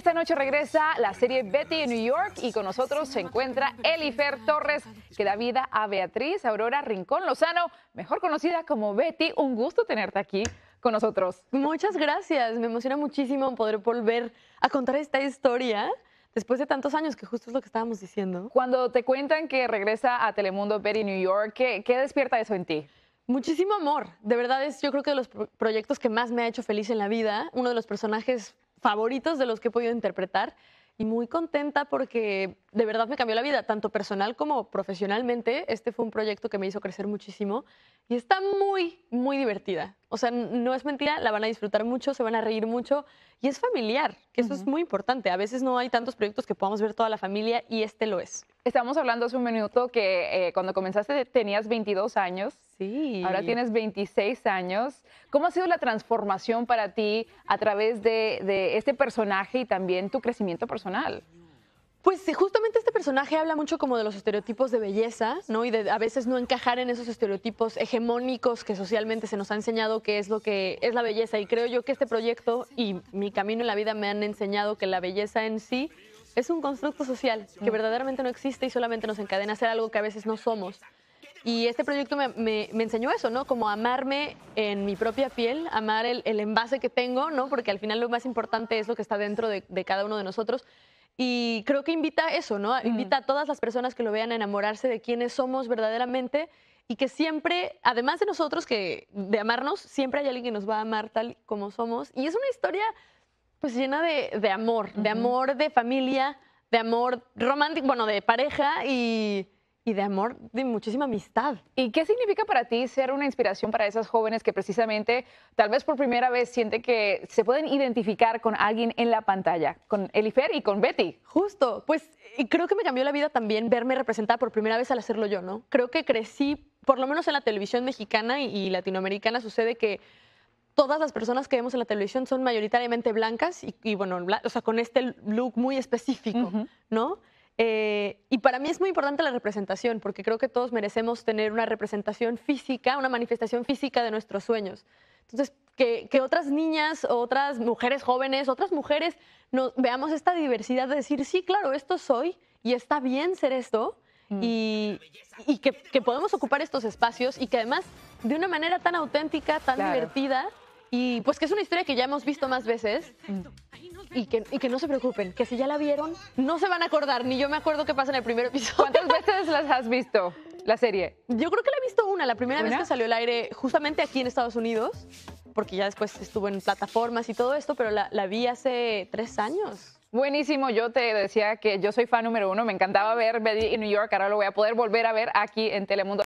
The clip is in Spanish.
Esta noche regresa la serie Betty en New York y con nosotros se encuentra Elifer Torres, que da vida a Beatriz Aurora Rincón Lozano, mejor conocida como Betty. Un gusto tenerte aquí con nosotros. Muchas gracias, me emociona muchísimo poder volver a contar esta historia después de tantos años, que justo es lo que estábamos diciendo. Cuando te cuentan que regresa a Telemundo Betty New York, ¿qué, despierta eso en ti? Muchísimo amor. De verdad es yo creo que de los proyectos que más me ha hecho feliz en la vida, uno de los personajes favoritos de los que he podido interpretar y muy contenta porque de verdad me cambió la vida, tanto personal como profesionalmente. Este fue un proyecto que me hizo crecer muchísimo y está muy, muy divertida. O sea, no es mentira, la van a disfrutar mucho, se van a reír mucho y es familiar, que eso es muy importante. A veces no hay tantos proyectos que podamos ver toda la familia y este lo es. Estábamos hablando hace un minuto que eh, cuando comenzaste tenías 22 años. Ahora tienes 26 años. ¿Cómo ha sido la transformación para ti a través de, este personaje y también tu crecimiento personal? Pues justamente este personaje habla mucho como de los estereotipos de belleza, ¿no? Y de a veces no encajar en esos estereotipos hegemónicos que socialmente se nos ha enseñado que es lo que es la belleza. Y creo yo que este proyecto y mi camino en la vida me han enseñado que la belleza en sí es un constructo social que mm. verdaderamente no existe y solamente nos encadena a hacer algo que a veces no somos. Y este proyecto me, me, enseñó eso, ¿no? Como amarme en mi propia piel, amar el, el, envase que tengo, ¿no? Porque al final lo más importante es lo que está dentro de, de cada uno de nosotros. Y creo que invita a eso, ¿no? Mm. Invita a todas las personas que lo vean a enamorarse de quienes somos verdaderamente y que siempre, además de nosotros, que de amarnos, siempre hay alguien que nos va a amar tal como somos. Y es una historia pues llena de, de amor, de amor de familia, de amor romántico, bueno, de pareja y y de amor, de muchísima amistad. ¿Y qué significa para ti ser una inspiración para esas jóvenes que precisamente, tal vez por primera vez, sienten que se pueden identificar con alguien en la pantalla, con Elifer y con Betty? Justo, pues y creo que me cambió la vida también verme representada por primera vez al hacerlo yo, ¿no? Creo que crecí, por lo menos en la televisión mexicana y, latinoamericana, sucede que todas las personas que vemos en la televisión son mayoritariamente blancas y, bueno, o sea, con este look muy específico, ¿no? Eh, y para mí es muy importante la representación, porque creo que todos merecemos tener una representación física, una manifestación física de nuestros sueños. Entonces, que, otras niñas, otras mujeres jóvenes, otras mujeres nos, veamos esta diversidad de decir, sí, claro, esto soy y está bien ser esto. Mm. Y, que, podemos ocupar estos espacios y que además de una manera tan auténtica, tan divertida, y pues que es una historia que ya hemos visto más veces, mm y que, no se preocupen, que si ya la vieron, no se van a acordar, ni yo me acuerdo qué pasa en el primer episodio. ¿Cuántas veces las has visto, la serie? Yo creo que la he visto una, la primera vez que salió al aire justamente aquí en Estados Unidos, porque ya después estuvo en plataformas y todo esto, pero la, la vi hace tres años. Buenísimo, yo te decía que yo soy fan número uno, me encantaba ver Betty en New York, ahora lo voy a poder volver a ver aquí en Telemundo.